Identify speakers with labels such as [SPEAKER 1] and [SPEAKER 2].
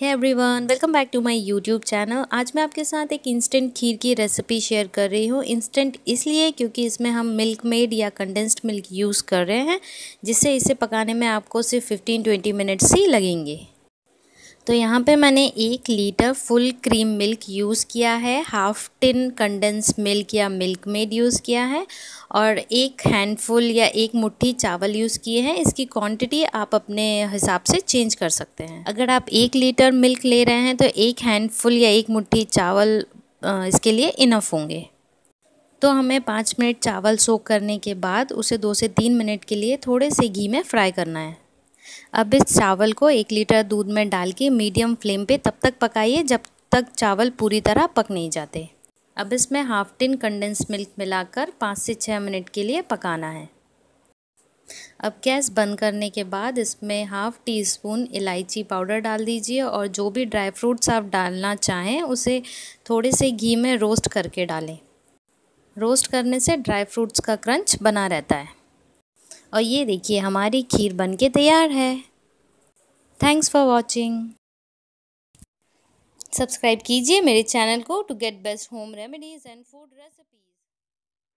[SPEAKER 1] है everyone welcome back to my YouTube channel आज मैं आपके साथ एक इंस्टेंट खीर की रेसिपी शेयर कर रही हूँ इंस्टेंट इसलिए क्योंकि इसमें हम मिल्क मेड या कंडेंस्ड मिल्क यूज़ कर रहे हैं जिससे इसे पकाने में आपको सिर्फ 15-20 मिनट्स ही लगेंगे तो यहाँ पे मैंने एक litre full cream milk use किया है हाफ टिन कंडेंस मिल्क या मिल्क मेड यूज़ किया है और एक हैंडफुल या एक मुट्ठी चावल यूज़ किए हैं इसकी क्वांटिटी आप अपने हिसाब से चेंज कर सकते हैं अगर आप एक लीटर मिल्क ले रहे हैं तो एक हैंडफुल या एक मुट्ठी चावल इसके लिए इनफ होंगे तो हमें पाँच मिनट चावल सोख करने के बाद उसे दो से तीन मिनट के लिए थोड़े से घी में फ्राई करना है अब इस चावल को एक लीटर दूध में डाल के मीडियम फ्लेम पे तब तक पकाइए जब तक चावल पूरी तरह पक नहीं जाते अब इसमें हाफ टिन कंडेंस मिल्क मिलाकर पाँच से छः मिनट के लिए पकाना है अब गैस बंद करने के बाद इसमें हाफ़ टी स्पून इलायची पाउडर डाल दीजिए और जो भी ड्राई फ्रूट्स आप डालना चाहें उसे थोड़े से घी में रोस्ट करके डालें रोस्ट करने से ड्राई फ्रूट्स का क्रंच बना रहता है और ये देखिए हमारी खीर बनके तैयार है थैंक्स फॉर वॉचिंग सब्सक्राइब कीजिए मेरे चैनल को to get best home remedies and food recipes